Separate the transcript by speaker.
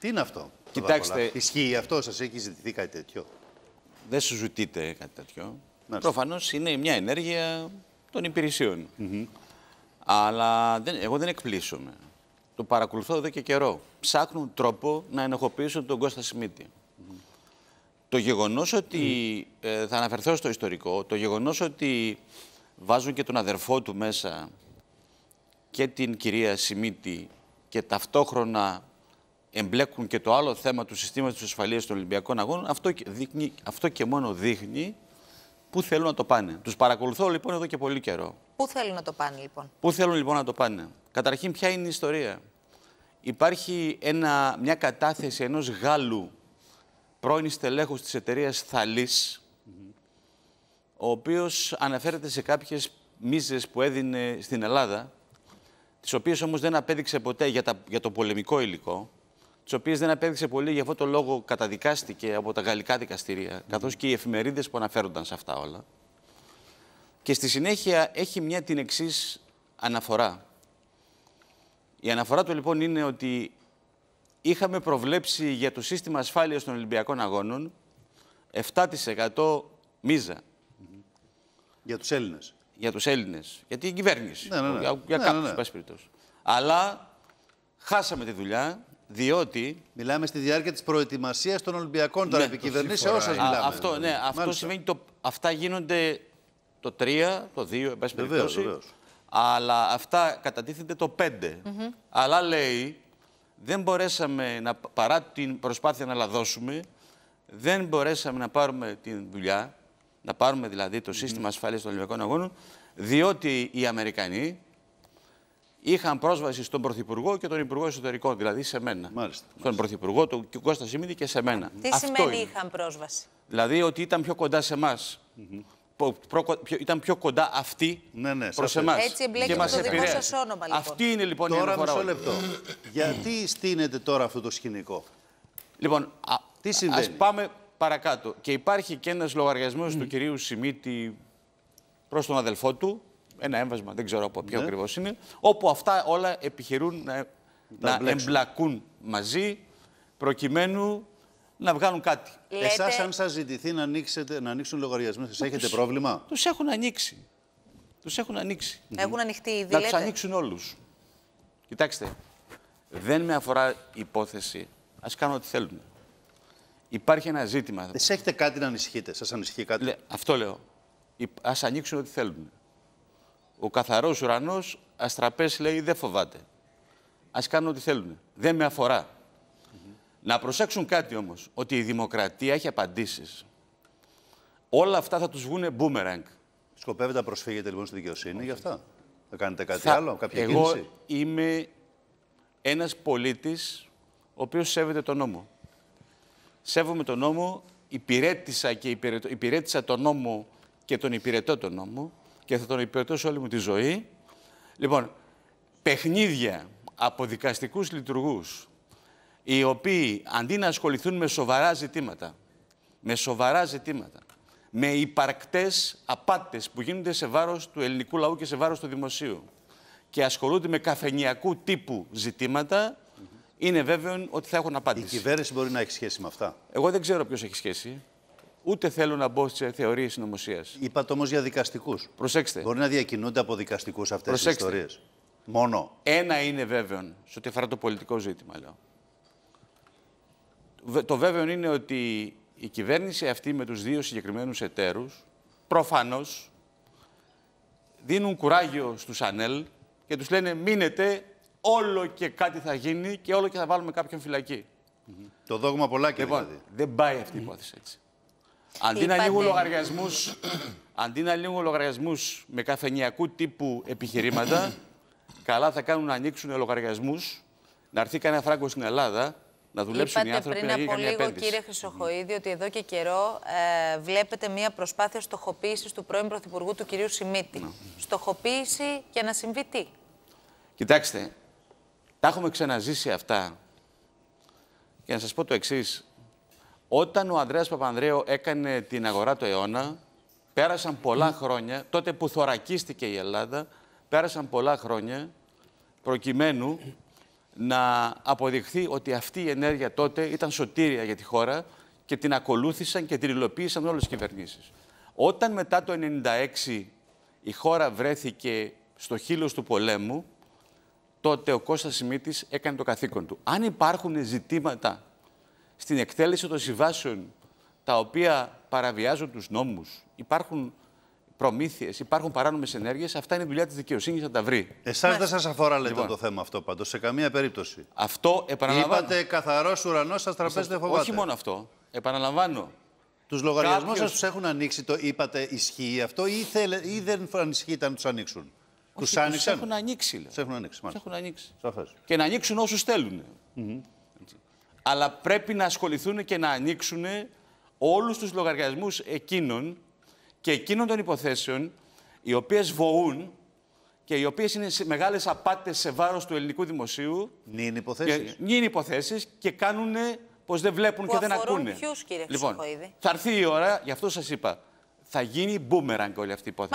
Speaker 1: Τι είναι αυτό. Κοιτάξτε. Ισχύει αυτό, σας έχει ζητηθεί κάτι τέτοιο. Δεν σου ζητείτε κάτι τέτοιο. Προφανώς είναι μια ενέργεια των υπηρεσιων Αλλά δεν, εγώ δεν εκπλήσωμαι. Το παρακολουθώ εδώ και καιρό. Ψάχνουν τρόπο να ενοχοποιήσουν τον Κώστα Σιμίτη. Το γεγονός ότι, ε, θα αναφερθώ στο ιστορικό, το γεγονός ότι βάζουν και τον αδερφό του μέσα και την κυρία Σιμίτη και ταυτόχρονα εμπλέκουν και το άλλο θέμα του συστήματος της ασφαλείας των Ολυμπιακών Αγώνων, αυτό και, αυτό και μόνο δείχνει πού θέλουν να το πάνε. Τους παρακολουθώ λοιπόν εδώ και πολύ καιρό. Πού θέλουν να το πάνε λοιπόν. Πού θέλουν λοιπόν να το πάνε. Καταρχήν ποια είναι η ιστορία. Υπάρχει ένα, μια κατάθεση ενός Γάλλου πρώην στελέχους της εταιρείας Θαλής, ο οποίος αναφέρεται σε κάποιες μίζες που έδινε στην Ελλάδα, τις οποίες όμως δεν απέδειξε ποτέ για, για το πολεμικό υλικό, τις οποίες δεν απέδειξε πολύ, γι' αυτό το λόγο καταδικάστηκε από τα γαλλικά δικαστήρια, mm. καθώς και οι εφημερίδες που αναφέρονταν σε αυτά όλα. Και στη συνέχεια έχει μια την εξής αναφορά. Η αναφορά του λοιπόν είναι ότι είχαμε προβλέψει για το σύστημα ασφάλειας των Ολυμπιακών Αγώνων 7% μίζα. Για τους Έλληνες. Για τους Έλληνες. Γιατί η κυβέρνηση. Ναι, ναι, ναι. Για, για ναι, κάποιους, ναι, ναι. Αλλά χάσαμε τη δουλειά διότι. Μιλάμε στη διάρκεια της προετοιμασίας των Ολυμπιακών ναι, τώρα. Επικυβερνήσεω σας ε, μιλάμε. αυτό, ναι, αυτό σημαίνει το, αυτά γίνονται το 3, το 2, εν πάση περιπτώσει. Αλλά αυτά κατατίθεται το 5. Αλλά λέει, δεν μπορέσαμε να, παρά την προσπάθεια να λαδώσουμε, δεν μπορέσαμε να πάρουμε την δουλειά, να πάρουμε δηλαδή το σύστημα mm ασφαλείας των Ολυμπιακών Αγώνων, διότι οι Αμερικανοί είχαν πρόσβαση στον Πρωθυπουργό και τον Υπουργό Εσωτερικών, δηλαδή σε μένα. Μάλιστα. Στον μάλιστα. Πρωθυπουργό, τον Κώστα Σιμίδη και σε μένα. Τι Αυτό σημαίνει είχαν πρόσβαση. Δηλαδή ότι ήταν πιο κοντά σε εμάς. ήταν πιο κοντά αυτή ναι, ναι, προς εμάς. Έτσι εμπλέκεται το δικό σας όνομα, λοιπόν. Αυτή είναι λοιπόν τώρα, η αναφορά. Τώρα, λεπτό. Γιατί στείνεται τώρα αυτό το σκηνικό. Λοιπόν, α, Τι ας πάμε παρακάτω. Και υπάρχει και ένας λογαριασμός του κυρίου Σιμίτη προς τον αδελφό του, ένα έμβασμα, δεν ξέρω από ποιο ναι. ακριβώς είναι, όπου αυτά όλα επιχειρούν να, να εμπλακούν μαζί προκειμένου να βγάλουν κάτι. Λέτε... Εσάς, αν σας ζητηθεί να, ανοίξετε, να ανοίξουν λογαριασμού, σας έχετε πρόβλημα. Τους έχουν ανοίξει. Τους έχουν ανοίξει. Έχουν ανοιχτεί ήδη. Να τους ανοίξουν όλους. Κοιτάξτε, δεν με αφορά η υπόθεση. Ας κάνω ό,τι θέλουν. Υπάρχει ένα ζήτημα. Εσείς έχετε κάτι να ανησυχείτε. Σας ανησυχεί κάτι. Λε, αυτό λέω. Ας ανοίξουν ό,τι θέλουν. Ο καθαρός ουρανός, αστραπές λέει, δεν φοβάται. Ας κάνουν ό,τι θέλουν. Δεν με αφορά. Να προσέξουν κάτι όμως, ότι η δημοκρατία έχει απαντήσεις. Όλα αυτά θα τους βγουν boomerang. Σκοπεύετε να προσφύγετε λοιπόν στη δικαιοσύνη okay. για αυτά. Θα κάνετε κάτι άλλο, κάποια Εγώ είμαι ένας πολίτης ο οποίος σέβεται τον νόμο. Σέβομαι τον νόμο, υπηρέτησα και υπηρέτησα τον νόμο και τον υπηρετώ τον νόμο και θα τον σε όλη μου τη ζωή. Λοιπόν, παιχνίδια από δικαστικούς λειτουργούς, οι οποίοι αντί να ασχοληθούν με σοβαρά ζητήματα, με σοβαρά ζητήματα, με υπαρκτές απάτες που γίνονται σε βάρος του ελληνικού λαού και σε βάρος του δημοσίου και ασχολούνται με καφενιακού τύπου ζητήματα, είναι βέβαιο ότι θα έχουν απάντηση. Η κυβέρνηση μπορεί να έχει σχέση με αυτά. Εγώ δεν ξέρω ποιος έχει σχέση ούτε θέλω να μπω σε θεωρίες συνωμοσίας. Είπατε όμως για δικαστικούς. Προσέξτε. Μπορεί να διακινούνται από δικαστικούς αυτές τι ιστορίες. Μόνο. Ένα είναι βέβαιο, σε ό,τι αφορά το πολιτικό ζήτημα, λέω. Το βέβαιο είναι ότι η κυβέρνηση αυτή με τους δύο συγκεκριμένους εταίρους, προφανώς, δίνουν κουράγιο στους ΑΝΕΛ και τους λένε μείνετε, όλο και κάτι θα γίνει και όλο και θα βάλουμε κάποιον φυλακή. Το δόγμα πολλά και λοιπόν, δηλαδή. δεν πάει αυτή η υπόθεση έτσι. Αντί να ανοίγουν λογαριασμού. με καφενιακού τύπου επιχειρήματα, καλά θα κάνουν να ανοίξουν λογαριασμούς, να έρθει κανένα φράγκο στην Ελλάδα, να δουλέψουν Είπατε οι άνθρωποι πριν να από λίγο, επένδυση. κύριε Χρυσοχοίδη, ότι εδώ και καιρό ε, βλέπετε μία προσπάθεια στοχοποίησης του πρώην Πρωθυπουργού του κυρίου Σιμίτη. Mm. Στοχοποίηση για να συμβεί τι. Κοιτάξτε, τα έχουμε ξαναζήσει αυτά. Και να σας πω το εξής. Όταν ο Ανδρέας Παπανδρέου έκανε την αγορά του αιώνα, πέρασαν πολλά χρόνια, τότε που θωρακίστηκε η Ελλάδα, πέρασαν πολλά χρόνια προκειμένου να αποδειχθεί ότι αυτή η ενέργεια τότε ήταν σωτήρια για τη χώρα και την ακολούθησαν και την υλοποίησαν όλες τις κυβερνήσεις. Όταν μετά το 1996 η χώρα βρέθηκε στο χείλος του πολέμου, τότε ο Κώστας Σιμίτης έκανε το καθήκον του. Αν υπάρχουν ζητήματα στην εκτέλεση των συμβάσεων τα οποία παραβιάζουν τους νόμους, υπάρχουν προμήθειες, υπάρχουν παράνομες ενέργειες. Αυτά είναι η δουλειά της δικαιοσύνης να τα βρει. Εσάς δεν σας αφορά, λέτε, λοιπόν. το θέμα αυτό πάντως, σε καμία περίπτωση. Αυτό επαναλαμβάνω. Είπατε καθαρός ουρανός, σας τραπέζι φοβάται. Όχι μόνο αυτό. Επαναλαμβάνω. Τους λογαριασμούς Κάποιος... σας έχουν ανοίξει, το είπατε, ισχύει αυτό ή, θέλε, ή δεν ανισχύει να τους ανοίξουν.
Speaker 2: Τους έχουν
Speaker 1: ανοίξει. Τους έχουν ανοίξει. Και να ανοίξουν όσους θέλουν. Mm αλλά πρέπει να ασχοληθούν και να ανοίξουν όλους τους λογαριασμούς εκείνων και εκείνων των υποθέσεων οι οποίες βοούν και οι οποίες είναι μεγάλες απάτες σε βάρος του ελληνικού δημοσίου. Νυν υποθέσεις. Νυν υποθέσεις και κάνουν πως δεν βλέπουν και δεν ακούνε. Ποιους, κύριε λοιπόν, θα έρθει η ώρα, γι' αυτό σας είπα, θα γίνει boomerang όλη αυτή η υπόθεση.